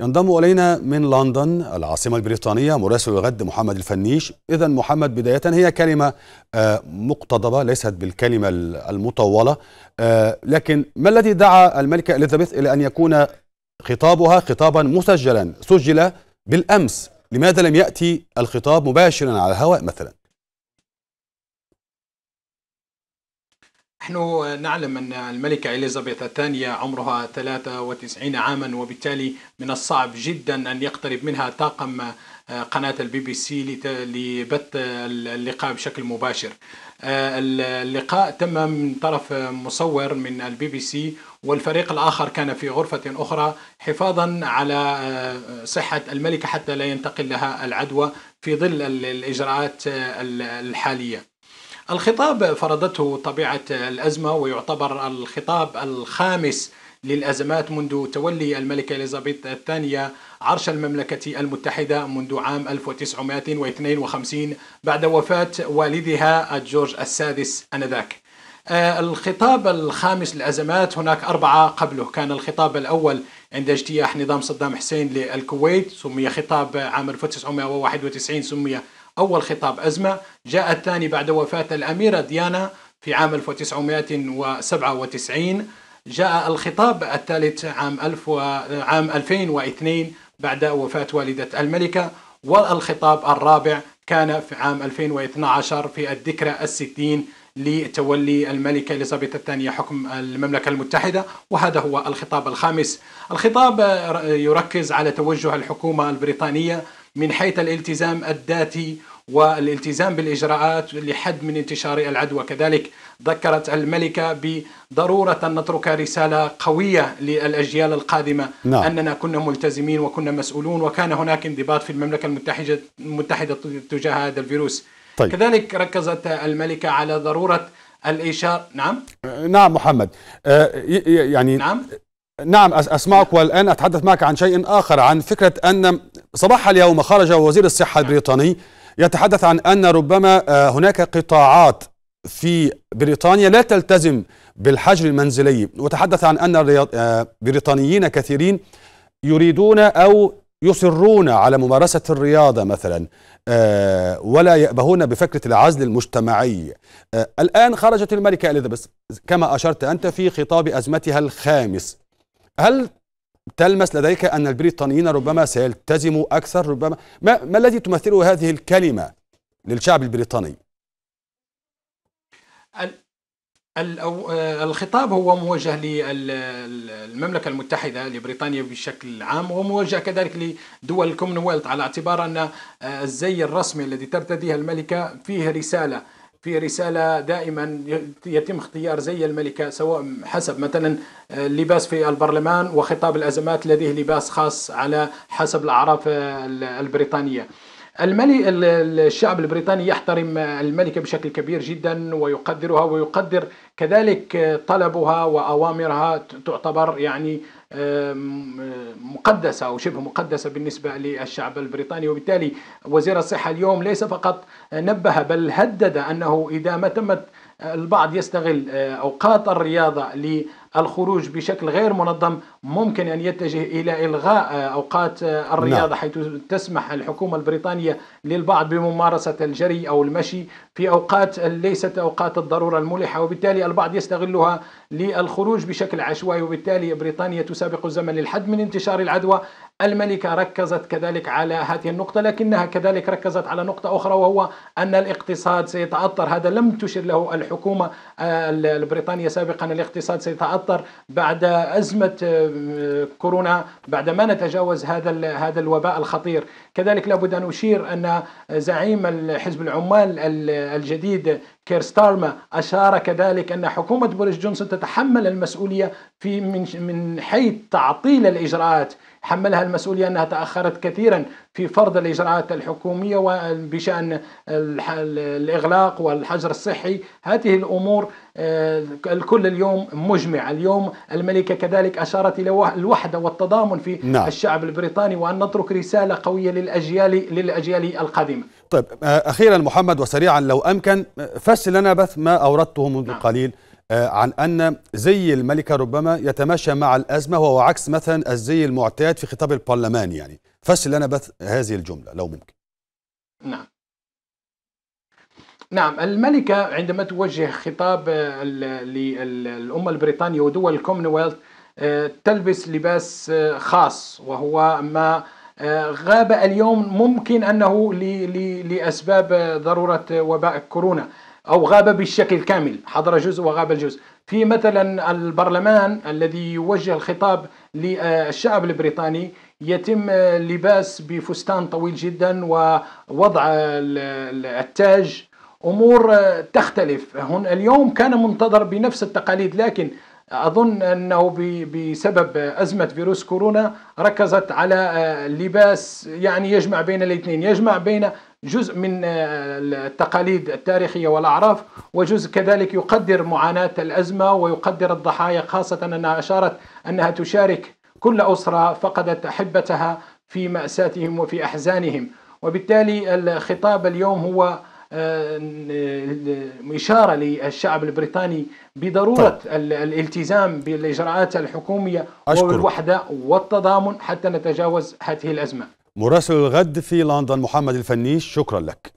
ينضم الينا من لندن العاصمه البريطانيه مراسل الغد محمد الفنيش اذا محمد بدايه هي كلمه آه، مقتضبه ليست بالكلمه المطوله آه، لكن ما الذي دعا الملكه اليزابيث الى ان يكون خطابها خطابا مسجلا سجل بالامس لماذا لم ياتي الخطاب مباشرا على الهواء مثلا نحن نعلم أن الملكة إليزابيث الثانية عمرها 93 عاما وبالتالي من الصعب جدا أن يقترب منها طاقم آه، قناة البي بي سي لبث اللقاء بشكل مباشر آه، اللقاء تم من طرف مصور من البي بي سي والفريق الآخر كان في غرفة أخرى حفاظا على آه، صحة الملكة حتى لا ينتقل لها العدوى في ظل الإجراءات الحالية الخطاب فرضته طبيعة الأزمة ويعتبر الخطاب الخامس للأزمات منذ تولي الملكة إليزابيث الثانية عرش المملكة المتحدة منذ عام 1952 بعد وفاة والدها جورج السادس أنذاك آه، الخطاب الخامس للأزمات هناك أربعة قبله كان الخطاب الأول عند اجتياح نظام صدام حسين للكويت سمي خطاب عام 1991 سمي أول خطاب أزمة جاء الثاني بعد وفاة الأميرة ديانا في عام 1997 جاء الخطاب الثالث عام, 1000 عام 2002 بعد وفاة والدة الملكة والخطاب الرابع كان في عام 2012 في الذكرى الستين لتولي الملكة إليزابيث الثانية حكم المملكة المتحدة وهذا هو الخطاب الخامس الخطاب يركز على توجه الحكومة البريطانية من حيث الالتزام الذاتي والالتزام بالاجراءات لحد من انتشار العدوى كذلك ذكرت الملكه بضروره ان نترك رساله قويه للاجيال القادمه نعم. اننا كنا ملتزمين وكنا مسؤولون وكان هناك انضباط في المملكه المتحده المتحده تجاه هذا الفيروس طيب. كذلك ركزت الملكه على ضروره الاشاره نعم نعم محمد آه، يعني نعم نعم أسمعك والآن أتحدث معك عن شيء آخر عن فكرة أن صباح اليوم خرج وزير الصحة البريطاني يتحدث عن أن ربما آه، هناك قطاعات في بريطانيا لا تلتزم بالحجر المنزلي وتحدث عن أن آه، بريطانيين كثيرين يريدون أو يصرون على ممارسة الرياضة مثلا آه، ولا يأبهون بفكرة العزل المجتمعي الآن خرجت الملكة إليزابيث كما أشرت أنت في خطاب أزمتها الخامس هل تلمس لديك أن البريطانيين ربما سيلتزموا أكثر ربما ما, ما الذي تمثله هذه الكلمة للشعب البريطاني؟ ال... آه، الخطاب هو موجه للمملكة المتحدة لبريطانيا بشكل عام وموجه كذلك لدول الكومنولث على اعتبار أن آه، الزي الرسمي الذي ترتديه الملكة فيه رسالة في رسالة دائما يتم اختيار زي الملكة سواء حسب مثلا اللباس آه، في البرلمان وخطاب الأزمات لديه لباس خاص على حسب الأعراف البريطانية الملك الشعب البريطاني يحترم الملكة بشكل كبير جدا ويقدرها ويقدر كذلك طلبها وأوامرها تعتبر يعني مقدسة أو شبه مقدسة بالنسبة للشعب البريطاني وبالتالي وزير الصحة اليوم ليس فقط نبه بل هدد أنه إذا ما تمت البعض يستغل آه، أوقات الرياضة الخروج بشكل غير منظم ممكن أن يتجه إلى إلغاء آه، أوقات آه، الرياضة لا. نعم. حيث تسمح الحكومة البريطانية للبعض بممارسة الجري أو المشي في أوقات ليست أوقات الضرورة الملحة وبالتالي البعض يستغلها للخروج بشكل عشوائي وبالتالي بريطانيا تسابق الزمن للحد من انتشار العدوى الملكة ركزت كذلك على هذه النقطة لكنها كذلك ركزت على نقطة أخرى وهو أن الاقتصاد سيتأثر هذا لم تشر له الحكومة آه، البريطانية سابقا الاقتصاد سيتأثر بعد أزمة آه، كورونا بعد ما نتجاوز هذا هذا الوباء الخطير كذلك لابد أن أشير أن زعيم حزب العمال الجديد كير ستارما أشار كذلك أن حكومة بوريس جونسون تتحمل المسؤولية في من من حيث تعطيل الإجراءات حملها المسؤولية أنها تأخرت كثيرا في فرض الإجراءات الحكومية بشأن الإغلاق والحجر الصحي هذه الأمور آه، الكل اليوم مجمع اليوم الملكة كذلك أشارت إلى الوحدة والتضامن في نعم. الشعب البريطاني وأن نترك رسالة قوية للأجيال للأجيال القادمة طيب آه، أخيرا محمد وسريعا لو أمكن فسر لنا بث ما أوردته منذ نعم. قليل آه، عن أن زي الملكة ربما يتماشى مع الأزمة وهو عكس مثلا الزي المعتاد في خطاب البرلمان يعني فسر لنا بث هذه الجملة لو ممكن نعم نعم الملكة عندما توجه خطاب للأمة البريطانية ودول الكومنولث آه، تلبس لباس آه، خاص وهو ما آه، غاب اليوم ممكن أنه لأسباب ضرورة وباء كورونا أو غاب بالشكل كامل حضر جزء وغاب الجزء في مثلا البرلمان الذي يوجه الخطاب للشعب البريطاني يتم اللباس بفستان طويل جدا ووضع التاج امور تختلف هنا اليوم كان منتظر بنفس التقاليد لكن اظن انه بسبب ازمه فيروس كورونا ركزت على اللباس يعني يجمع بين الاثنين يجمع بين جزء من التقاليد التاريخيه والاعراف وجزء كذلك يقدر معاناه الازمه ويقدر الضحايا خاصه انها اشارت انها تشارك كل أسرة فقدت أحبتها في مأساتهم وفي أحزانهم وبالتالي الخطاب اليوم هو آه، إشارة للشعب البريطاني بضرورة طيب. الالتزام بالإجراءات الحكومية أشكر. والوحدة والتضامن حتى نتجاوز هذه الأزمة مراسل الغد في لندن محمد الفنيش شكرا لك